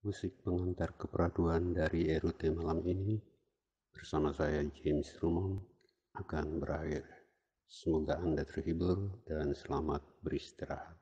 Musik pengantar keperaduan dari Erute malam ini bersama saya James Rumong akan berakhir. Semoga Anda terhibur dan selamat beristirahat.